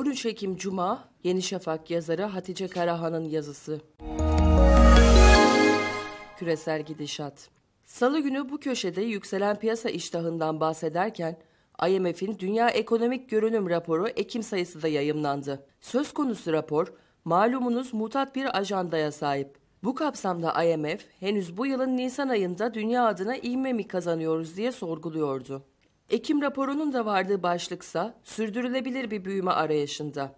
13 Ekim Cuma Yeni Şafak yazarı Hatice Karahan'ın yazısı. Küresel gidişat. Salı günü bu köşede yükselen piyasa iştahından bahsederken IMF'in Dünya Ekonomik Görünüm raporu Ekim sayısı da yayımlandı. Söz konusu rapor malumunuz mutat bir ajandaya sahip. Bu kapsamda IMF henüz bu yılın Nisan ayında dünya adına ivme mi kazanıyoruz diye sorguluyordu. Ekim raporunun da vardığı başlıksa sürdürülebilir bir büyüme arayışında.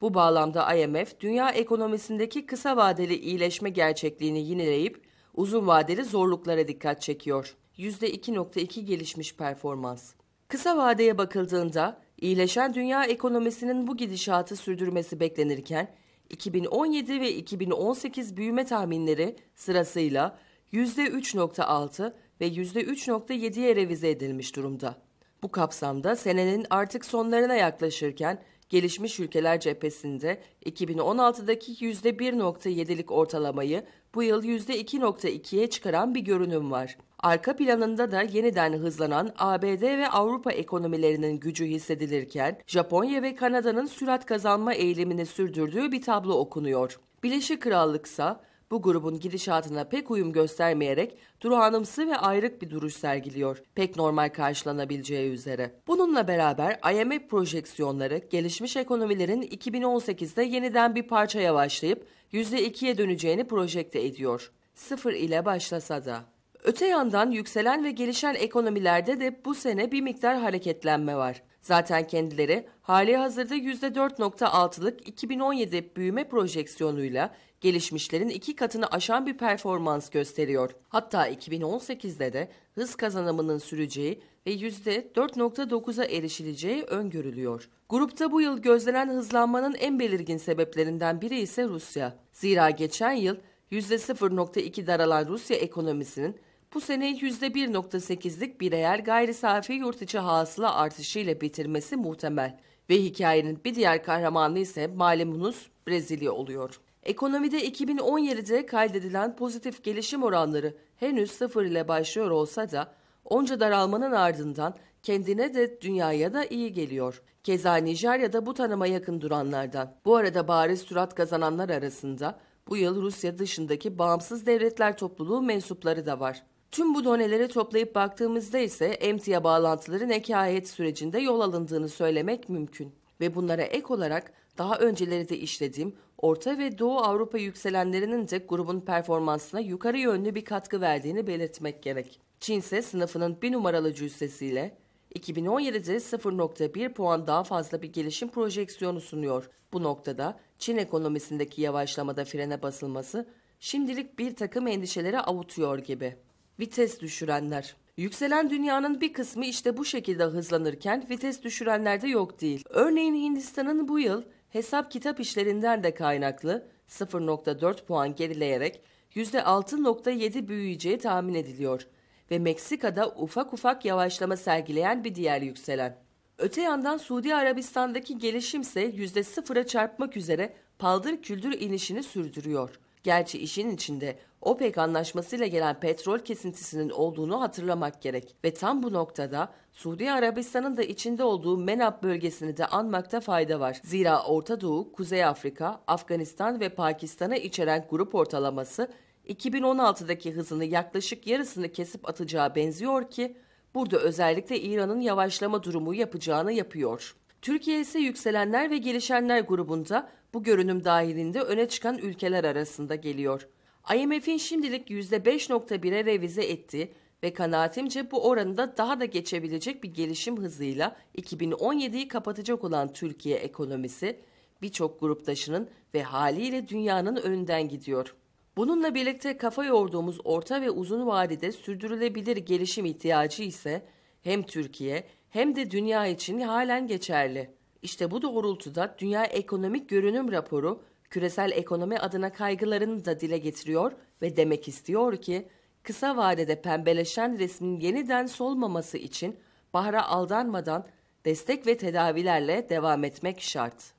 Bu bağlamda IMF, dünya ekonomisindeki kısa vadeli iyileşme gerçekliğini yineleyip uzun vadeli zorluklara dikkat çekiyor. %2.2 gelişmiş performans. Kısa vadeye bakıldığında iyileşen dünya ekonomisinin bu gidişatı sürdürmesi beklenirken 2017 ve 2018 büyüme tahminleri sırasıyla %3.6 ve %3.7'ye revize edilmiş durumda. Bu kapsamda senenin artık sonlarına yaklaşırken gelişmiş ülkeler cephesinde 2016'daki %1.7'lik ortalamayı bu yıl %2.2'ye çıkaran bir görünüm var. Arka planında da yeniden hızlanan ABD ve Avrupa ekonomilerinin gücü hissedilirken Japonya ve Kanada'nın sürat kazanma eğilimini sürdürdüğü bir tablo okunuyor. Birleşik Krallık ise bu grubun gidişatına pek uyum göstermeyerek duruhanımsı ve ayrık bir duruş sergiliyor. Pek normal karşılanabileceği üzere. Bununla beraber IMF projeksiyonları gelişmiş ekonomilerin 2018'de yeniden bir parça yavaşlayıp %2'ye döneceğini projekte ediyor. Sıfır ile başlasa da. Öte yandan yükselen ve gelişen ekonomilerde de bu sene bir miktar hareketlenme var. Zaten kendileri hali hazırda %4.6'lık 2017 büyüme projeksiyonuyla gelişmişlerin iki katını aşan bir performans gösteriyor. Hatta 2018'de de hız kazanımının süreceği ve %4.9'a erişileceği öngörülüyor. Grupta bu yıl gözlenen hızlanmanın en belirgin sebeplerinden biri ise Rusya. Zira geçen yıl %0.2 daralan Rusya ekonomisinin bu sene %1.8'lik bireyer gayri safi yurt içi hasıla artışıyla bitirmesi muhtemel. Ve hikayenin bir diğer kahramanı ise malumunuz Brezilya oluyor. Ekonomide 2017'de kaydedilen pozitif gelişim oranları henüz sıfır ile başlıyor olsa da onca daralmanın ardından kendine de dünyaya da iyi geliyor. Keza Nijerya'da bu tanıma yakın duranlardan. Bu arada bariz sürat kazananlar arasında bu yıl Rusya dışındaki bağımsız devletler topluluğu mensupları da var. Tüm bu donelere toplayıp baktığımızda ise emtia bağlantıları nekayet sürecinde yol alındığını söylemek mümkün. Ve bunlara ek olarak daha önceleri de işlediğim Orta ve Doğu Avrupa yükselenlerinin de grubun performansına yukarı yönlü bir katkı verdiğini belirtmek gerek. Çin ise sınıfının bir numaralı cüssesiyle 2017'de 0.1 puan daha fazla bir gelişim projeksiyonu sunuyor. Bu noktada Çin ekonomisindeki yavaşlamada frene basılması şimdilik bir takım endişelere avutuyor gibi vites düşürenler. Yükselen dünyanın bir kısmı işte bu şekilde hızlanırken vites düşürenlerde yok değil. Örneğin Hindistan'ın bu yıl hesap kitap işlerinden de kaynaklı 0.4 puan gerileyerek %6.7 büyüyeceği tahmin ediliyor ve Meksika'da ufak ufak yavaşlama sergileyen bir diğer yükselen. Öte yandan Suudi Arabistan'daki gelişimse %0'a çarpmak üzere paldır küldür inişini sürdürüyor. Gerçi işin içinde OPEC anlaşmasıyla gelen petrol kesintisinin olduğunu hatırlamak gerek. Ve tam bu noktada Suudi Arabistan'ın da içinde olduğu MENAP bölgesini de anmakta fayda var. Zira Orta Doğu, Kuzey Afrika, Afganistan ve Pakistan'ı içeren grup ortalaması 2016'daki hızını yaklaşık yarısını kesip atacağı benziyor ki burada özellikle İran'ın yavaşlama durumu yapacağını yapıyor. Türkiye ise yükselenler ve gelişenler grubunda bu görünüm dahilinde öne çıkan ülkeler arasında geliyor. IMF'in şimdilik %5.1'e revize etti ve kanaatimce bu oranında daha da geçebilecek bir gelişim hızıyla 2017'yi kapatacak olan Türkiye ekonomisi birçok gruptaşının ve haliyle dünyanın önünden gidiyor. Bununla birlikte kafa yorduğumuz orta ve uzun vadede sürdürülebilir gelişim ihtiyacı ise hem Türkiye hem de dünya için halen geçerli. İşte bu doğrultuda Dünya Ekonomik Görünüm Raporu küresel ekonomi adına kaygılarını da dile getiriyor ve demek istiyor ki kısa vadede pembeleşen resmin yeniden solmaması için bahara aldanmadan destek ve tedavilerle devam etmek şart.